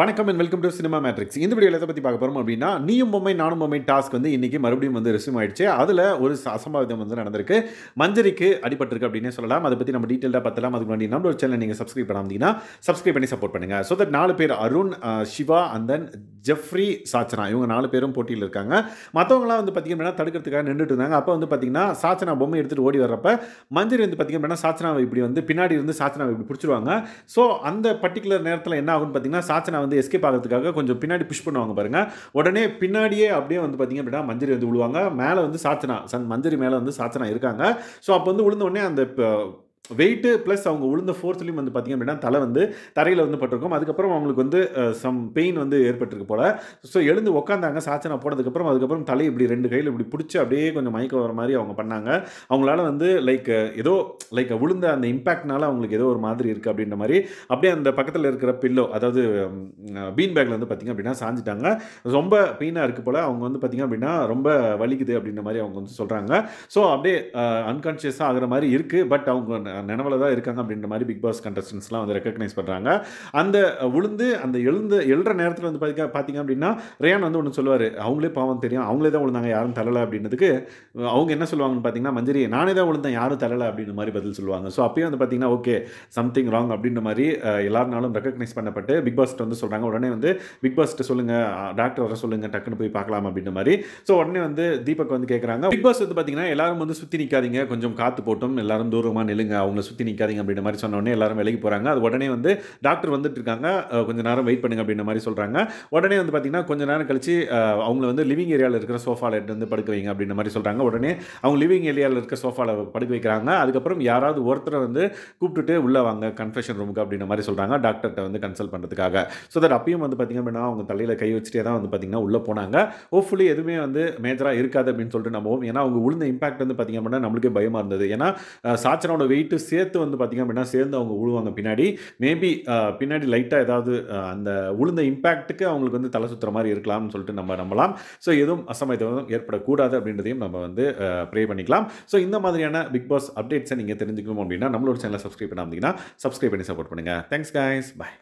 வணக்கம் and welcome to cinema matrix இந்த video எதை பற்றி பார்க்க போகிறோம் அப்படின்னா நீயும் பொம்மை நானும் பொம்மை டாஸ்க் வந்து இன்றைக்கி மறுபடியும் வந்து ரெசியூம் ஆயிடுச்சு அதில் ஒரு அசம்பாவிதம் வந்து நடந்திருக்கு மஞ்சரிக்கு அடிபட்டிருக்கு அப்படின்னு சொல்லலாம் அதை பற்றி நம்ம டீட்டெயிலாக பார்த்தலாம் அதுக்கு முன்னாடி நம்மளோட சேனல் நீங்கள் சப்ஸ்கிரைப் பண்ணாமதிங்கன்னா சப்ஸ்கிரைப் பண்ணி சப்போர்ட் பண்ணுங்கள் ஸோ தட் நாலு பேர் Arun Siva and then Jeffrey Sachana இவங்க நாலு பேரும் போட்டியில் இருக்காங்க மற்றவங்களாம் வந்து பார்த்திங்க அப்படின்னா தடுக்கிறதுக்காக நின்றுட்டு இருந்தாங்க அப்போ வந்து பார்த்திங்கன்னா சாச்சனா பொம்மை எடுத்துகிட்டு ஓடி வர்றப்ப மஞ்சரி வந்து பார்த்திங்க அப்படின்னா சாச்சனாவை இப்படி வந்து பின்னாடி இருந்து சாச்சனாவை இப்படி பிடிச்சிருவாங்க ஸோ அந்த பர்டிகுலர் நேரத்தில் என்ன ஆகும்னு பார்த்திங்கன்னா சாச்சனா வந்து எஸ்கேப் ஆகிறதுக்காக கொஞ்சம் பின்னாடி புஷ் பண்ணுவாங்க பாருங்கள் உடனே பின்னாடியே அப்படியே வந்து பார்த்திங்க அப்படின்னா மஞ்சரி வந்து விழுவாங்க மேலே வந்து சாச்சனா சன் மஞ்சரி மேலே வந்து சாச்சனா இருக்காங்க ஸோ அப்போ வந்து விழுந்த உடனே அந்த வெயிட்டு ப்ளஸ் அவங்க உளுந்த ஃபோர்ஸ்லையும் வந்து பார்த்திங்க அப்படின்னா தலை வந்து தரையில் வந்து பட்டிருக்கும் அதுக்கப்புறம் அவங்களுக்கு வந்து சம் பெயின் வந்து ஏற்பட்டிருக்கு போல் ஸோ எழுந்து உட்காந்தாங்க சாச்சனை போனதுக்கப்புறம் அதுக்கப்புறம் தலை இப்படி ரெண்டு கையில் இப்படி பிடிச்சி அப்படியே கொஞ்சம் மயக்கம் வர மாதிரி அவங்க பண்ணாங்க அவங்களால வந்து லைக் ஏதோ லைக் உளுந்த அந்த இம்பேக்ட்னால அவங்களுக்கு ஏதோ ஒரு மாதிரி இருக்குது அப்படின்ற மாதிரி அப்படியே அந்த பக்கத்தில் இருக்கிற பில்லோ அதாவது பீன் பேக்கில் வந்து பார்த்திங்க அப்படின்னா சாஞ்சிட்டாங்க ரொம்ப பெயினாக இருக்குது போல் அவங்க வந்து பார்த்திங்க அப்படின்னா ரொம்ப வலிக்குது அப்படின்ற மாதிரி அவங்க வந்து சொல்கிறாங்க ஸோ அப்படியே அன்கான்ஷியஸாக ஆகிற மாதிரி இருக்குது பட் அவங்க நினைவில் தான் இருக்காங்க அப்படின்ற மாதிரி பிக் பாஸ் கண்டஸ்டன்ஸ்லாம் வந்து ரெக்கக்னைஸ் பண்ணுறாங்க அந்த உளுந்து அந்த எழுந்து எழுற நேரத்தில் வந்து பார்த்திங்க பார்த்திங்க அப்படின்னா ரேயான் வந்து ஒன்று சொல்லுவார் அவங்களே பாவம் தெரியும் அவங்களே தான் விழுந்தாங்க யாரும் தள்ளலை அப்படின்றதுக்கு அவங்க என்ன சொல்லுவாங்கன்னு பார்த்தீங்கன்னா மஞ்சரி நானே தான் விழுந்தேன் யாரும் தள்ளலை அப்படின்ற மாதிரி பதில் சொல்லுவாங்க ஸோ அப்பயும் வந்து பார்த்திங்கன்னா ஓகே சம்திங் ராங் அப்படின்ற மாதிரி எல்லாருனாலும் ரெக்கக்னைஸ் பண்ணப்பட்டு பிக் பாஸ்ட்டு வந்து சொல்கிறாங்க உடனே வந்து பிக் பாஸ்ட்டு சொல்லுங்கள் டாக்டர் வர சொல்லுங்கள் டக்குன்னு போய் பார்க்கலாம் அப்படின்ற மாதிரி ஸோ உடனே வந்து தீபக் வந்து கேட்குறாங்க பிக் பாஸ் வந்து பார்த்திங்கன்னா எல்லாரும் வந்து சுற்றி நிற்காதீங்க கொஞ்சம் காற்று போட்டும் எல்லாரும் தூரமாக நில்லுங்க அவங்கள சுற்றி நிற்காதீங்க அப்படின்ற மாதிரி சொன்ன உடனே எல்லாரும் விலைக்கு போகிறாங்க அது உடனே வந்து டாக்டர் வந்துட்டு இருக்காங்க கொஞ்ச நேரம் வெயிட் பண்ணுங்க அப்படின்ற மாதிரி சொல்கிறாங்க உடனே வந்து பார்த்திங்கன்னா கொஞ்ச நேரம் கழிச்சு அவங்கள வந்து லிவிங் ஏரியாவில் இருக்கிற சோஃபாவில் எடுத்து வந்து படுக்க வைங்க அப்படின்ற மாதிரி சொல்கிறாங்க உடனே அவங்க லிவிங் ஏரியாவில் இருக்கிற சோஃபாவில் படுக்க வைக்கிறாங்க அதுக்கப்புறம் யாராவது ஒருத்தரை வந்து கூப்பிட்டுட்டு உள்ளே வாங்க கன்ஃபெஷன் ரூமுக்கு அப்படின்ற மாதிரி சொல்கிறாங்க டாக்டர்கிட்ட வந்து கன்சல்ட் பண்ணுறதுக்காக ஸோ தட் அப்பயும் வந்து பார்த்திங்க அப்படின்னா அவங்க தலையில் கை வச்சுட்டே தான் வந்து பார்த்திங்கன்னா உள்ளே போனாங்க ஹோப்ஃபுல்லி எதுவுமே வந்து மேஜராக இருக்காது அப்படின்னு சொல்லிட்டு நம்புவோம் ஏன்னா அவங்க உளுந்த இம்பாக்ட் வந்து பார்த்திங்க அப்படின்னா நம்மளுக்கே பயமாக இருந்தது ஏன்னா சாச்சனோட வெயிட் ரெண்டு சேர்த்து வந்து பார்த்திங்க அப்படின்னா சேர்ந்து அவங்க உழுவாங்க பின்னாடி மேபி பின்னாடி லைட்டாக ஏதாவது அந்த உளுந்த இம்பேக்ட்டுக்கு அவங்களுக்கு வந்து தலை சுற்றுற மாதிரி இருக்கலாம்னு சொல்லிட்டு நம்ம நம்பலாம் ஸோ எதுவும் அசமயத்தும் ஏற்படக்கூடாது அப்படின்றதையும் நம்ம வந்து ப்ரே பண்ணிக்கலாம் ஸோ இந்த மாதிரியான பிக் பாஸ் அப்டேட்ஸை நீங்கள் தெரிஞ்சுக்கணும் அப்படின்னா நம்மளோட சேனலை சப்ஸ்கிரைப் பண்ணாமல் சப்ஸ்கிரைப் பண்ணி சப்போர்ட் பண்ணுங்கள் தேங்க்ஸ் கைஸ் பாய்